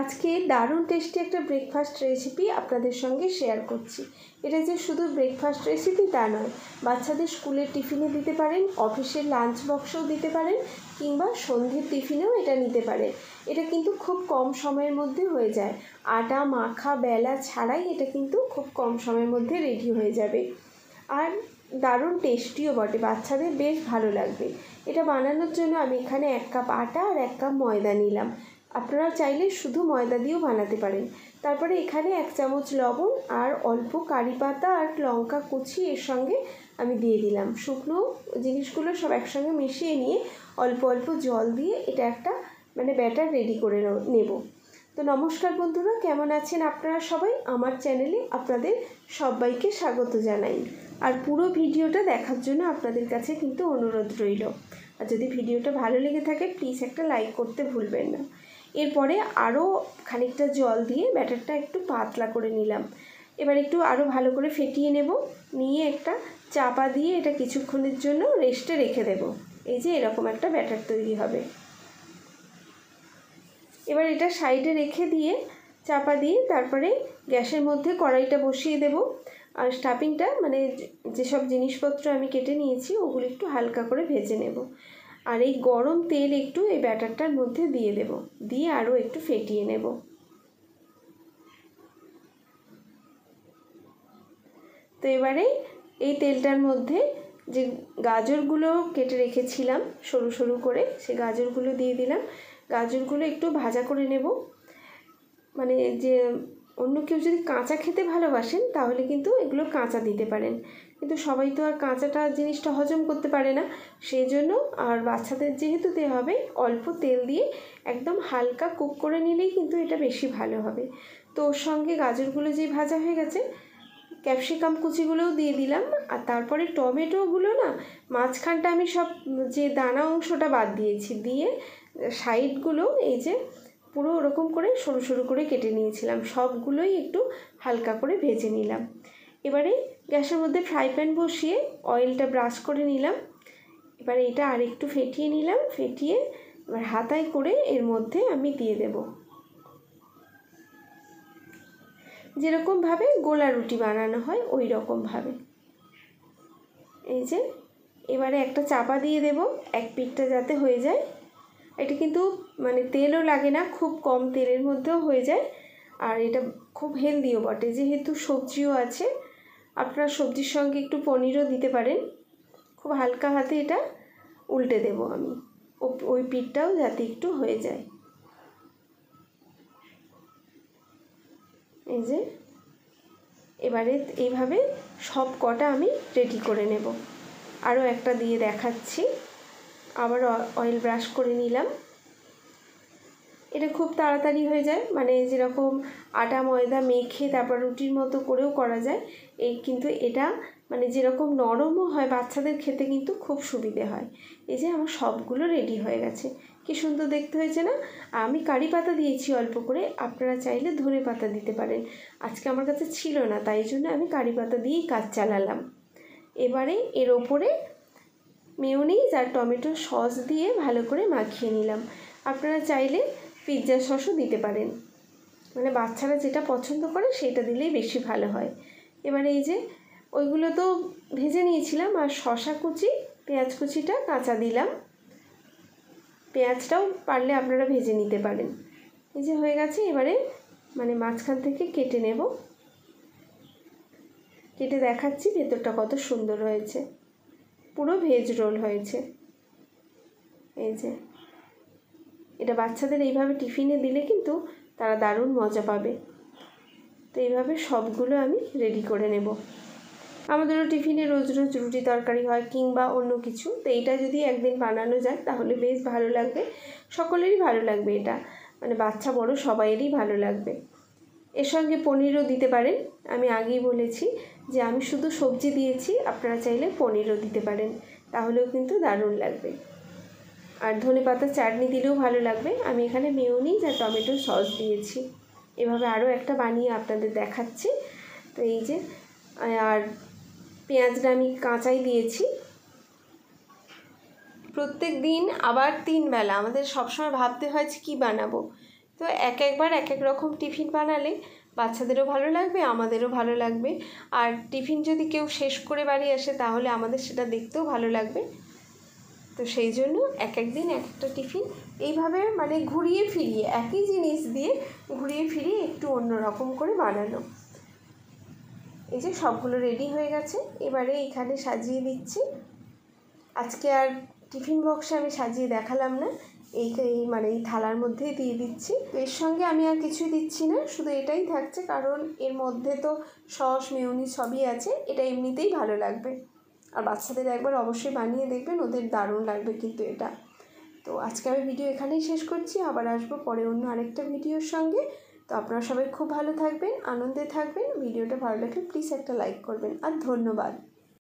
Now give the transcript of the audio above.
আজকে দারুণ টেস্টি একটা ব্রেকফাস্ট রেসিপি আপনাদের সঙ্গে শেয়ার করছি এটা যে শুধু ব্রেকফাস্ট রেসিপি তা নয় বাচ্চাদের স্কুলের টিফিনে দিতে পারেন অফিসের লাঞ্চ বক্সেও দিতে পারেন কিংবা সন্ধ্যের টিফিনেও এটা নিতে পারেন এটা কিন্তু খুব কম সময়ের মধ্যে হয়ে যায় আটা মাখা বেলা ছাড়াই এটা কিন্তু খুব কম সময়ের মধ্যে রেডি হয়ে যাবে আর দারুণ টেস্টিও বটে বাচ্চাদের বেশ ভালো লাগবে এটা বানানোর জন্য আমি এখানে এক কাপ আটা আর এক কাপ ময়দা নিলাম আপনারা চাইলে শুধু ময়দা দিয়েও বানাতে পারেন তারপরে এখানে এক চামচ লবণ আর অল্প কারি পাতা আর লঙ্কা কুচি এর সঙ্গে আমি দিয়ে দিলাম শুকনো জিনিসগুলো সব একসঙ্গে মিশিয়ে নিয়ে অল্প অল্প জল দিয়ে এটা একটা মানে ব্যাটার রেডি করে নেব তো নমস্কার বন্ধুরা কেমন আছেন আপনারা সবাই আমার চ্যানেলে আপনাদের সবাইকে স্বাগত জানাই আর পুরো ভিডিওটা দেখার জন্য আপনাদের কাছে কিন্তু অনুরোধ রইল আর যদি ভিডিওটা ভালো লেগে থাকে প্লিজ একটা লাইক করতে ভুলবেন না এরপরে আরও খানিকটা জল দিয়ে ব্যাটারটা একটু পাতলা করে নিলাম এবার একটু আরও ভালো করে ফেটিয়ে নেব নিয়ে একটা চাপা দিয়ে এটা কিছুক্ষণের জন্য রেস্টে রেখে দেব এই যে এরকম একটা ব্যাটার তৈরি হবে এবার এটা সাইডে রেখে দিয়ে চাপা দিয়ে তারপরে গ্যাসের মধ্যে কড়াইটা বসিয়ে দেব আর স্টাফিংটা মানে যেসব জিনিসপত্র আমি কেটে নিয়েছি ওগুলো একটু হালকা করে ভেজে নেব আর এই গরম তেল একটু এই ব্যাটারটার মধ্যে দিয়ে দেব দিয়ে আরও একটু ফেটিয়ে নেব তো এবারে এই তেলটার মধ্যে যে গাজরগুলো কেটে রেখেছিলাম সরু সরু করে সে গাজরগুলো দিয়ে দিলাম গাজরগুলো একটু ভাজা করে নেব মানে যে অন্য কেউ যদি কাঁচা খেতে ভালোবাসেন তাহলে কিন্তু এগুলো কাঁচা দিতে পারেন কিন্তু সবাই তো আর কাঁচাটা জিনিসটা হজম করতে পারে না সেই জন্য আর বাচ্চাদের যেহেতু দেওয়া হবে অল্প তেল দিয়ে একদম হালকা কুক করে নিলেই কিন্তু এটা বেশি ভালো হবে তো ওর সঙ্গে গাজরগুলো যে ভাজা হয়ে গেছে ক্যাপসিকাম কুচিগুলোও দিয়ে দিলাম আর তারপরে টমেটোগুলো না মাঝখানটা আমি সব যে দানা অংশটা বাদ দিয়েছি দিয়ে সাইডগুলো এই যে পুরো ওরকম করে সরু সরু করে কেটে নিয়েছিলাম সবগুলোই একটু হালকা করে ভেজে নিলাম এবারে গ্যাসের মধ্যে ফ্রাই প্যান বসিয়ে অয়েলটা ব্রাশ করে নিলাম এবারে এটা আর একটু ফেটিয়ে নিলাম ফেটিয়ে এবার হাতায় করে এর মধ্যে আমি দিয়ে দেব যেরকমভাবে গোলা রুটি বানানো হয় ওই রকমভাবে এই যে এবারে একটা চাপা দিয়ে দেব এক পিঠটা যাতে হয়ে যায় এটা কিন্তু মানে তেলও লাগে না খুব কম তেলের মধ্যেও হয়ে যায় আর এটা খুব হেলদিও বটে যেহেতু সবজিও আছে আপনারা সবজির সঙ্গে একটু পনিরও দিতে পারেন খুব হালকা হাতে এটা উল্টে দেব আমি ওই পিঠটাও যাতে একটু হয়ে যায় এই যে এবারে এইভাবে সব কটা আমি রেডি করে নেব আরও একটা দিয়ে দেখাচ্ছি আবার অয়েল ব্রাশ করে নিলাম এটা খুব তাড়াতাড়ি হয়ে যায় মানে যেরকম আটা ময়দা মেখে তারপর রুটির মতো করেও করা যায় এই কিন্তু এটা মানে যেরকম নরমও হয় বাচ্চাদের খেতে কিন্তু খুব সুবিধে হয় এই যে আমার সবগুলো রেডি হয়ে গেছে কি সুন্দর দেখতে হয়েছে না আমি কারি পাতা দিয়েছি অল্প করে আপনারা চাইলে ধরে পাতা দিতে পারেন আজকে আমার কাছে ছিল না তাই জন্য আমি কারি পাতা দিয়েই কাজ চালালাম এবারে এর ওপরে মেয়োনিজ আর টমেটো সস দিয়ে ভালো করে মাখিয়ে নিলাম আপনারা চাইলে পিৎজা সসও দিতে পারেন মানে বাচ্চারা যেটা পছন্দ করে সেটা দিলেই বেশি ভালো হয় এবারে এই যে ওইগুলো তো ভেজে নিয়েছিলাম আর শশা কুচি পেঁয়াজ কুচিটা কাঁচা দিলাম পেঁয়াজটাও পারলে আপনারা ভেজে নিতে পারেন এই যে হয়ে গেছে এবারে মানে মাঝখান থেকে কেটে নেব কেটে দেখাচ্ছি ভেতরটা কত সুন্দর হয়েছে পুরো ভেজ রোল হয়েছে এই যে এটা বাচ্চাদের এইভাবে টিফিনে দিলে কিন্তু তারা দারুণ মজা পাবে তো এইভাবে সবগুলো আমি রেডি করে নেব আমাদেরও টিফিনে রোজ রোজ রুটি তরকারি হয় কিংবা অন্য কিছু তো এইটা যদি একদিন বানানো যায় তাহলে বেশ ভালো লাগবে সকলেরই ভালো লাগবে এটা মানে বাচ্চা বড় সবাইয়েরই ভালো লাগবে এর সঙ্গে পনিরও দিতে পারেন আমি আগেই বলেছি যে আমি শুধু সবজি দিয়েছি আপনারা চাইলে পনিরও দিতে পারেন তাহলেও কিন্তু দারুণ লাগবে আর ধনে পাতা চাটনি দিলেও ভালো লাগবে আমি এখানে মেয়নি আর টমেটো সস দিয়েছি এভাবে আরও একটা বানিয়ে আপনাদের দেখাচ্ছি তো এই যে আর পেঁয়াজটা আমি কাঁচাই দিয়েছি প্রত্যেক দিন আবার তিন বেলা আমাদের সবসময় ভাবতে হয় যে কী বানাবো তো এক একবার এক এক রকম টিফিন বানালে বাচ্চাদেরও ভালো লাগবে আমাদেরও ভালো লাগবে আর টিফিন যদি কেউ শেষ করে বাড়ি আসে তাহলে আমাদের সেটা দেখতেও ভালো লাগবে তো সেই জন্য এক একদিন এক একটা টিফিন এইভাবে মানে ঘুরিয়ে ফিরিয়ে একই জিনিস দিয়ে ঘুরিয়ে ফিরিয়ে একটু অন্য রকম করে বানানো এই যে সবগুলো রেডি হয়ে গেছে এবারে এখানে সাজিয়ে দিচ্ছি আজকে আর টিফিন বক্সে আমি সাজিয়ে দেখালাম না এই এই মানে এই থালার মধ্যেই দিয়ে দিচ্ছি এর সঙ্গে আমি আর কিছুই দিচ্ছি না শুধু এটাই থাকছে কারণ এর মধ্যে তো সস মেউনি সবই আছে এটা এমনিতেই ভালো লাগবে আর বাচ্চাদের একবার অবশ্যই বানিয়ে দেখবেন ওদের দারুণ লাগবে কিন্তু এটা তো আজকে আমি ভিডিও এখানেই শেষ করছি আবার আসবো পরে অন্য আরেকটা ভিডিওর সঙ্গে তো আপনারা সবাই খুব ভালো থাকবেন আনন্দে থাকবেন ভিডিওটা ভালো লাগলে প্লিজ একটা লাইক করবেন আর ধন্যবাদ